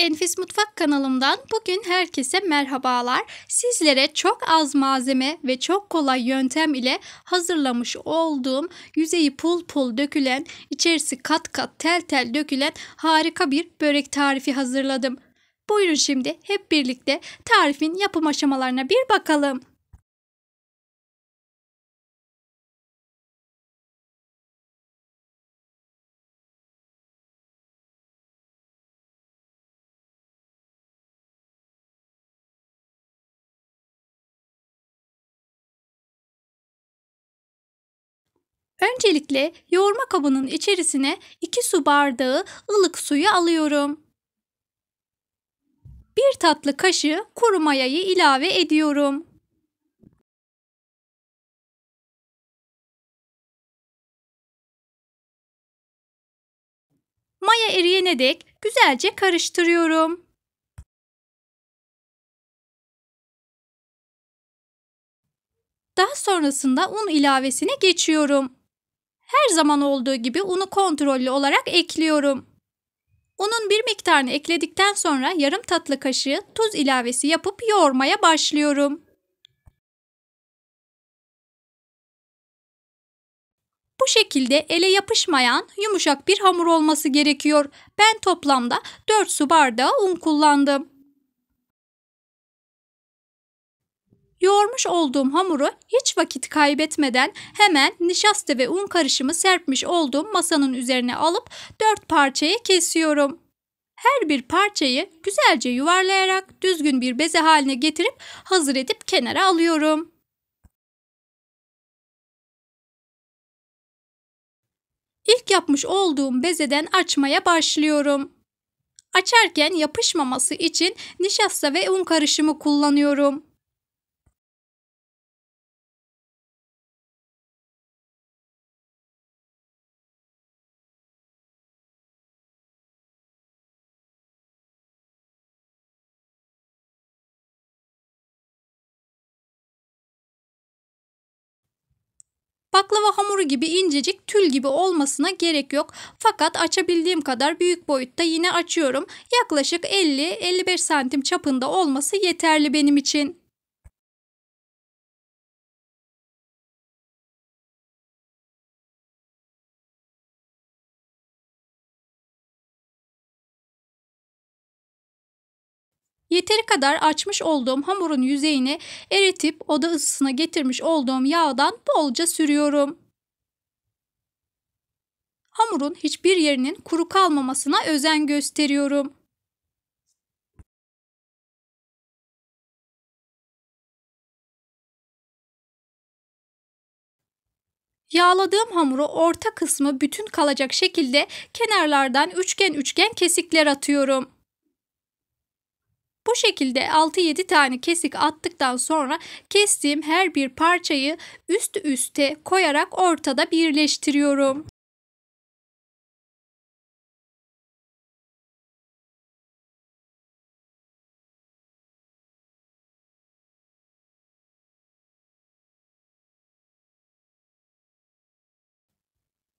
Enfis Mutfak kanalımdan bugün herkese merhabalar. Sizlere çok az malzeme ve çok kolay yöntem ile hazırlamış olduğum yüzeyi pul pul dökülen, içerisi kat kat tel tel dökülen harika bir börek tarifi hazırladım. Buyurun şimdi hep birlikte tarifin yapım aşamalarına bir bakalım. Öncelikle yoğurma kabının içerisine 2 su bardağı ılık suyu alıyorum. 1 tatlı kaşığı kuru mayayı ilave ediyorum. Maya eriyene dek güzelce karıştırıyorum. Daha sonrasında un ilavesine geçiyorum. Her zaman olduğu gibi unu kontrollü olarak ekliyorum. Unun bir miktarını ekledikten sonra yarım tatlı kaşığı tuz ilavesi yapıp yoğurmaya başlıyorum. Bu şekilde ele yapışmayan yumuşak bir hamur olması gerekiyor. Ben toplamda 4 su bardağı un kullandım. Yoğurmuş olduğum hamuru hiç vakit kaybetmeden hemen nişasta ve un karışımı serpmiş olduğum masanın üzerine alıp dört parçaya kesiyorum. Her bir parçayı güzelce yuvarlayarak düzgün bir beze haline getirip hazır edip kenara alıyorum. İlk yapmış olduğum bezeden açmaya başlıyorum. Açarken yapışmaması için nişasta ve un karışımı kullanıyorum. Baklava hamuru gibi incecik tül gibi olmasına gerek yok. Fakat açabildiğim kadar büyük boyutta yine açıyorum. Yaklaşık 50-55 santim çapında olması yeterli benim için. Yeteri kadar açmış olduğum hamurun yüzeyini eritip oda ısısına getirmiş olduğum yağdan bolca sürüyorum. Hamurun hiçbir yerinin kuru kalmamasına özen gösteriyorum. Yağladığım hamuru orta kısmı bütün kalacak şekilde kenarlardan üçgen üçgen kesikler atıyorum. Bu şekilde 6-7 tane kesik attıktan sonra kestiğim her bir parçayı üst üste koyarak ortada birleştiriyorum.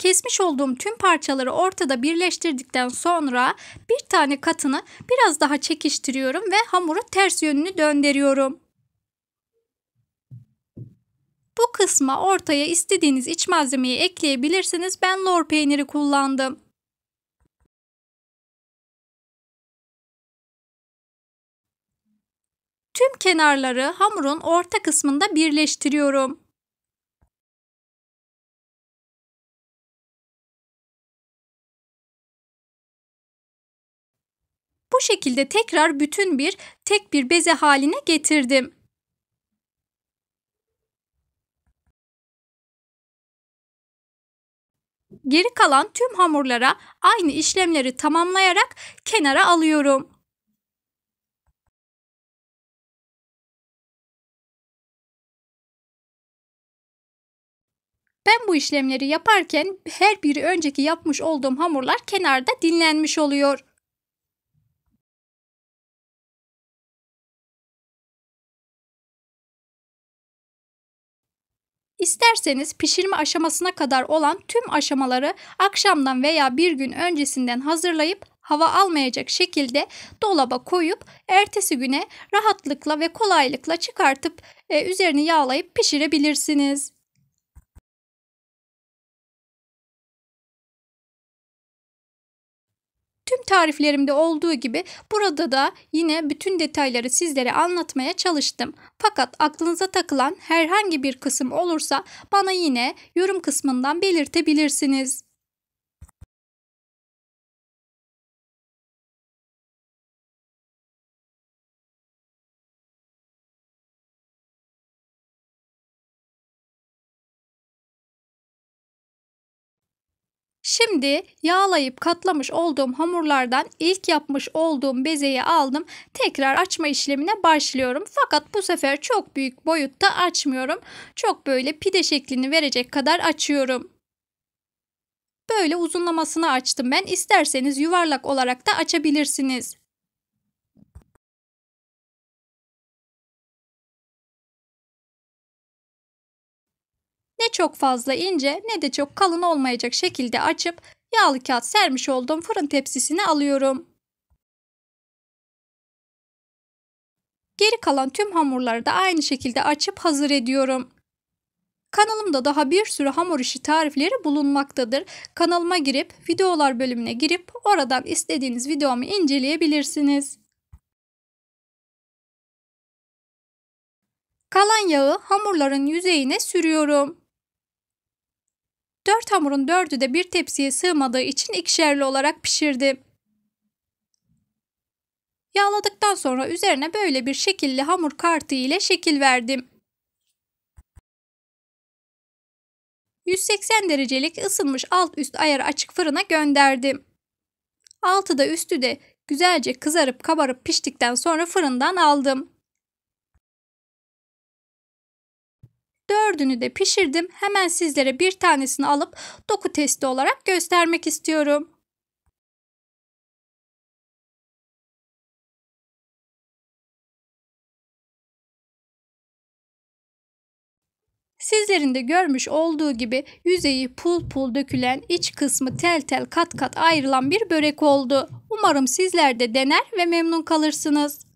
Kesmiş olduğum tüm parçaları ortada birleştirdikten sonra bir tane katını biraz daha çekiştiriyorum ve hamuru ters yönünü döndürüyorum. Bu kısma ortaya istediğiniz iç malzemeyi ekleyebilirsiniz. Ben lor peyniri kullandım. Tüm kenarları hamurun orta kısmında birleştiriyorum. Bu şekilde tekrar bütün bir tek bir beze haline getirdim. Geri kalan tüm hamurlara aynı işlemleri tamamlayarak kenara alıyorum. Ben bu işlemleri yaparken her biri önceki yapmış olduğum hamurlar kenarda dinlenmiş oluyor. İsterseniz pişirme aşamasına kadar olan tüm aşamaları akşamdan veya bir gün öncesinden hazırlayıp hava almayacak şekilde dolaba koyup ertesi güne rahatlıkla ve kolaylıkla çıkartıp e, üzerini yağlayıp pişirebilirsiniz. tüm tariflerimde olduğu gibi burada da yine bütün detayları sizlere anlatmaya çalıştım. Fakat aklınıza takılan herhangi bir kısım olursa bana yine yorum kısmından belirtebilirsiniz. Şimdi yağlayıp katlamış olduğum hamurlardan ilk yapmış olduğum bezeyi aldım. Tekrar açma işlemine başlıyorum. Fakat bu sefer çok büyük boyutta açmıyorum. Çok böyle pide şeklini verecek kadar açıyorum. Böyle uzunlamasını açtım ben. İsterseniz yuvarlak olarak da açabilirsiniz. Ne çok fazla ince ne de çok kalın olmayacak şekilde açıp yağlı kağıt sermiş olduğum fırın tepsisine alıyorum. Geri kalan tüm hamurları da aynı şekilde açıp hazır ediyorum. Kanalımda daha bir sürü hamur işi tarifleri bulunmaktadır. Kanalıma girip videolar bölümüne girip oradan istediğiniz videomu inceleyebilirsiniz. Kalan yağı hamurların yüzeyine sürüyorum. Dört hamurun dördü de bir tepsiye sığmadığı için ikişerli olarak pişirdim. Yağladıktan sonra üzerine böyle bir şekilli hamur kartı ile şekil verdim. 180 derecelik ısınmış alt üst ayarı açık fırına gönderdim. Altı da üstü de güzelce kızarıp kabarıp piştikten sonra fırından aldım. Dördünü de pişirdim. Hemen sizlere bir tanesini alıp doku testi olarak göstermek istiyorum. Sizlerin de görmüş olduğu gibi yüzeyi pul pul dökülen iç kısmı tel tel kat kat ayrılan bir börek oldu. Umarım sizler de dener ve memnun kalırsınız.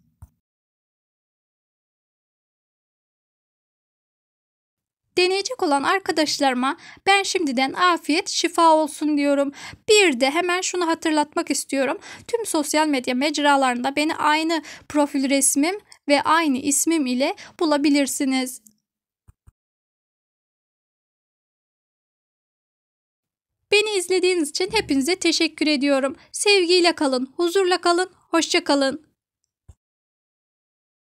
Deneyecek olan arkadaşlarıma ben şimdiden afiyet şifa olsun diyorum. Bir de hemen şunu hatırlatmak istiyorum. Tüm sosyal medya mecralarında beni aynı profil resmim ve aynı ismim ile bulabilirsiniz. Beni izlediğiniz için hepinize teşekkür ediyorum. Sevgiyle kalın, huzurla kalın, hoşça kalın.